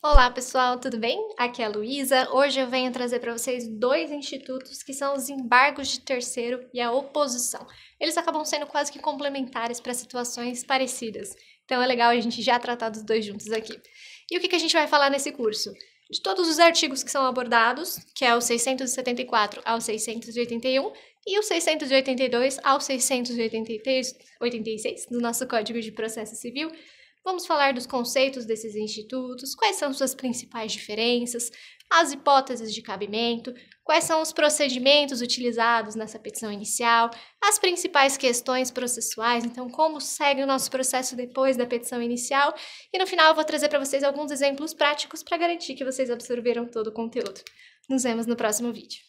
Olá, pessoal, tudo bem? Aqui é a Luísa. Hoje eu venho trazer para vocês dois institutos que são os embargos de terceiro e a oposição. Eles acabam sendo quase que complementares para situações parecidas. Então é legal a gente já tratar dos dois juntos aqui. E o que, que a gente vai falar nesse curso? De todos os artigos que são abordados, que é o 674 ao 681 e o 682 ao 686 do nosso Código de Processo Civil, Vamos falar dos conceitos desses institutos, quais são suas principais diferenças, as hipóteses de cabimento, quais são os procedimentos utilizados nessa petição inicial, as principais questões processuais, então como segue o nosso processo depois da petição inicial, e no final eu vou trazer para vocês alguns exemplos práticos para garantir que vocês absorveram todo o conteúdo. Nos vemos no próximo vídeo.